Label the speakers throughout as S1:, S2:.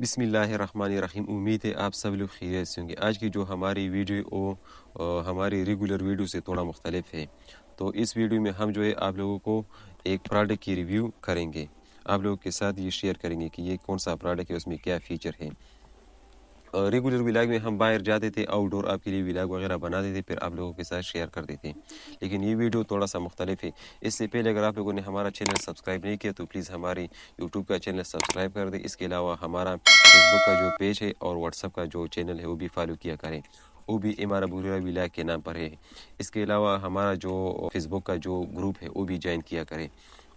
S1: बिसमीम उम्मीद है आप सब लोग खैरियत से होंगे आज की जो हमारी वीडियो ओ, हमारी रेगुलर वीडियो से थोड़ा मुख्तलिफ है तो इस वीडियो में हम जो है आप लोगों को एक प्रोडक्ट की रिव्यू करेंगे आप लोगों के साथ ये शेयर करेंगे कि ये कौन सा प्रोडक्ट है उसमें क्या फ़ीचर है रेगुलर विलाग में हम बाहर जाते थे आउटडोर आपके लिए विलाग वगैरह बनाते थे फिर आप लोगों के साथ शेयर करते थे लेकिन ये वीडियो थोड़ा सा मुख्तलिफ है इससे पहले अगर आप लोगों ने हमारा चैनल सब्सक्राइब नहीं किया तो प्लीज़ हमारे यूट्यूब का चैनल सब्सक्राइब कर दें इसके अलावा हमारा फेसबुक का जो पेज है और व्हाट्सअप का जो चैनल है वो भी फॉलो किया करें वो भी इमारा बुरा विला के नाम पर है इसके अलावा हमारा जो फेसबुक का जो ग्रुप है वो भी ज्वाइन किया करें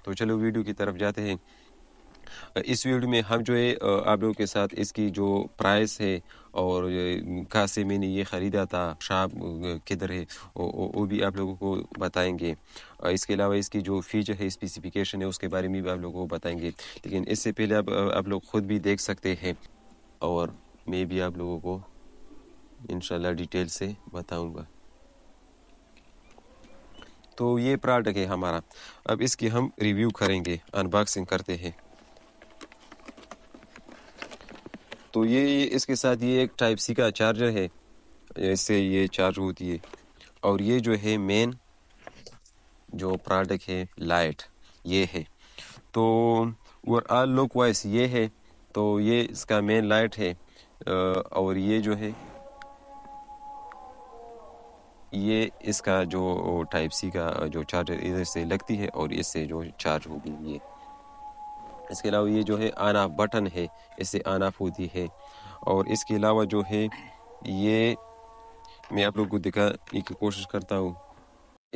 S1: तो चलो वीडियो की तरफ जाते हैं इस वीडियो में हम जो है आप लोगों के साथ इसकी जो प्राइस है और कहाँ से मैंने ये ख़रीदा था शाप किधर है वो भी आप लोगों को बताएंगे इसके अलावा इसकी जो फीचर है स्पेसिफिकेशन है उसके बारे में भी आप लोगों को बताएंगे लेकिन इससे पहले आप आप लोग ख़ुद भी देख सकते हैं और मैं भी आप लोगों को इन डिटेल से बताऊँगा तो ये प्रोडक्ट है हमारा अब इसकी हम रिव्यू करेंगे अनबॉक्सिंग करते हैं तो ये इसके साथ ये एक टाइप सी का चार्जर है इससे ये चार्ज होती है और ये जो है मेन जो प्रोडक्ट है लाइट ये है तो आल लुक वाइज ये है तो ये इसका मेन लाइट है और ये जो है ये इसका जो टाइप सी का जो चार्जर इधर से लगती है और इससे जो चार्ज होगी ये इसके अलावा ये जो है आना बटन है इससे आना फूती है और इसके अलावा जो है ये मैं आप लोग को दिखाने की कोशिश करता हूँ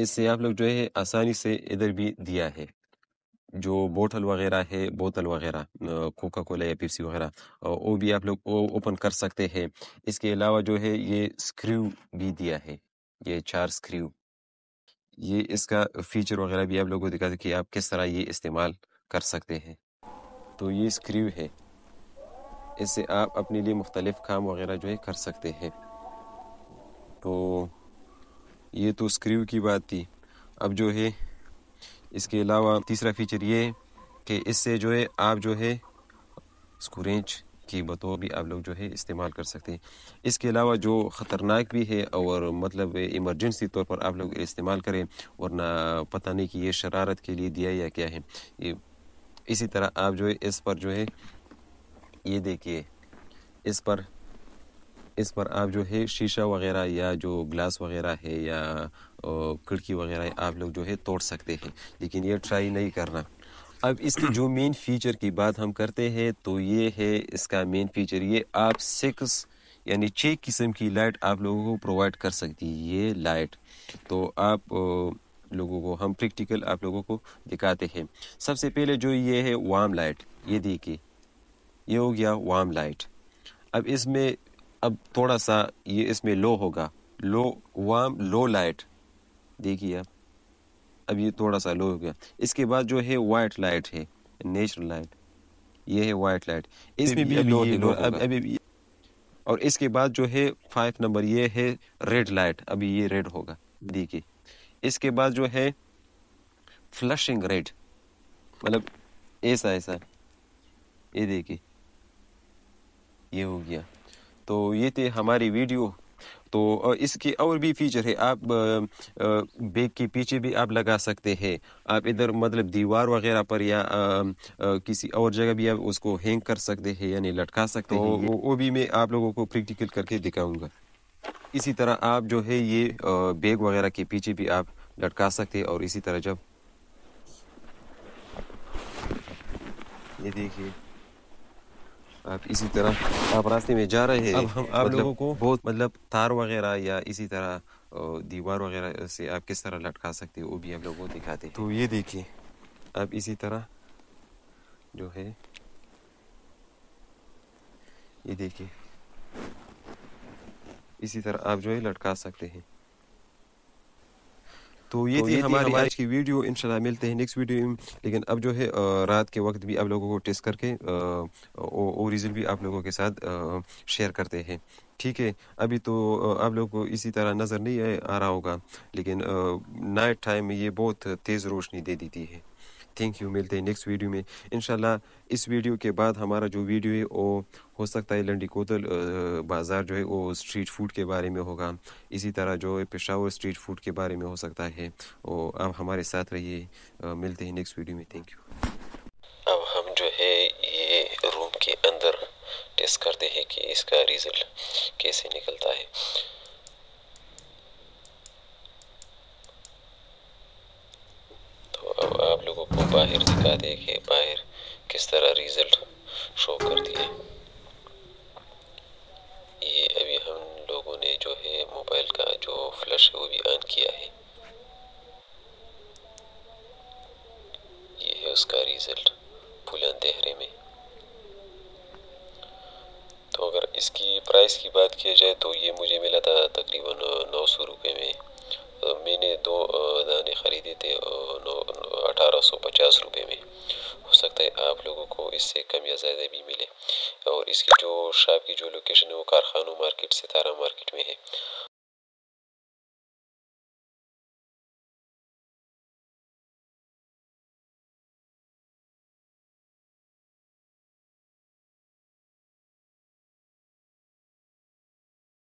S1: इससे आप लोग जो है आसानी से इधर भी दिया है जो बोतल वगैरह है बोतल वगैरह कोका कोला या पेप्सी वगैरह वो भी आप लोग ओपन कर सकते हैं इसके अलावा जो है ये स्क्रू भी दिया है ये चार स्क्रू ये इसका फीचर वगैरह भी आप लोगों को दिखाते कि आप किस तरह ये इस्तेमाल कर सकते हैं तो ये स्क्रीव है इससे आप अपने लिए मुख्तलिफ़ काम वगैरह जो है कर सकते हैं तो ये तो स्क्रीव की बात थी अब जो है इसके अलावा तीसरा फीचर ये कि इससे जो है आप जो है स्क्रेंच की बतौर भी आप लोग जो है इस्तेमाल कर सकते हैं इसके अलावा जो ख़तरनाक भी है और मतलब इमरजेंसी तौर पर आप लोग इस्तेमाल करें वरना पता नहीं कि ये शरारत के लिए दिया या क्या है ये इसी तरह आप जो है इस पर जो है ये देखिए इस पर इस पर आप जो है शीशा वगैरह या जो ग्लास वगैरह है या खिड़की वगैरह आप लोग जो है तोड़ सकते हैं लेकिन ये ट्राई नहीं करना अब इसकी जो मेन फीचर की बात हम करते हैं तो ये है इसका मेन फीचर ये आप सिक्स यानी छः किस्म की लाइट आप लोगों को प्रोवाइड कर सकती है ये लाइट तो आप लोगों को हम प्रैक्टिकल आप लोगों को दिखाते हैं सबसे पहले जो ये है वाम लाइट ये देखिए ये हो गया वाम लाइट अब इसमें अब थोड़ा सा ये इसमें लो होगा लो वाम लो लाइट देखिए आप अब ये थोड़ा सा लो हो गया इसके बाद जो है वाइट लाइट है नेचुरल लाइट ये है वाइट लाइट इसमें भी, लो लो अब अभी और इसके बाद जो है फाइव नंबर ये है रेड लाइट अभी ये रेड होगा देखिए इसके बाद जो है फ्लशिंग रेड मतलब ऐसा ऐसा ये देखिए ये हो गया तो ये थे हमारी वीडियो तो इसके और भी फीचर है आप बैग के पीछे भी आप लगा सकते हैं आप इधर मतलब दीवार वगैरह पर या आ, आ, किसी और जगह भी आप उसको हैंग कर सकते हैं यानी लटका सकते तो हैं हम्म, हम्म. वो, वो भी मैं आप लोगों को प्रैक्टिकल करके दिखाऊंगा इसी तरह आप जो है ये बैग वगैरह के पीछे भी आप लटका सकते और इसी तरह जब ये देखिए आप इसी तरह आप रास्ते में जा रहे हैं अब हम आप मतलब लोगों को बहुत मतलब तार वगैरह या इसी तरह दीवार वगैरह से आप किस तरह लटका सकते हैं वो भी हम लोगों को दिखाते हैं तो ये देखिए आप इसी तरह जो है ये देखिए इसी तरह आप जो है लटका सकते हैं तो ये तो थी ये हमारी आज की वीडियो इंशाल्लाह मिलते हैं नेक्स्ट वीडियो में लेकिन अब जो है रात के वक्त भी आप लोगों को टेस्ट करके ओरिजिन भी आप लोगों के साथ शेयर करते हैं ठीक है अभी तो आप लोग को इसी तरह नज़र नहीं आ रहा होगा लेकिन नाइट टाइम में ये बहुत तेज़ रोशनी दे देती है थैंक यू मिलते हैं नेक्स्ट वीडियो में इनशाला इस वीडियो के बाद हमारा जो वीडियो है वो हो सकता है लंडी कोतल बाज़ार जो है वो स्ट्रीट फूड के बारे में होगा इसी तरह जो है पेशावर स्ट्रीट फूड के बारे में हो सकता है और आप हमारे साथ रहिए मिलते हैं नेक्स्ट वीडियो में थैंक यू अब
S2: हम जो है ये रूम के अंदर टेस्ट करते हैं कि इसका रिज़ल्ट कैसे निकलता है है देखिए बाहर किस तरह रिज़ल्ट शो कर दिए ये अभी हम लोगों ने जो है मोबाइल का जो फ्लश है वो भी ऑन किया है ये है उसका रिज़ल्ट फुलन देहरे में तो अगर इसकी प्राइस की बात की जाए तो ये मुझे मिला था तकरीबन नौ सौ रुपये में मैंने दो दाने ख़रीदे थे नौ अठारह आप लोगों को इससे कम या ज़्यादा भी मिले और इसकी जो शॉप की जो लोकेशन है वो कारखानों मार्केट सितारा मार्केट में है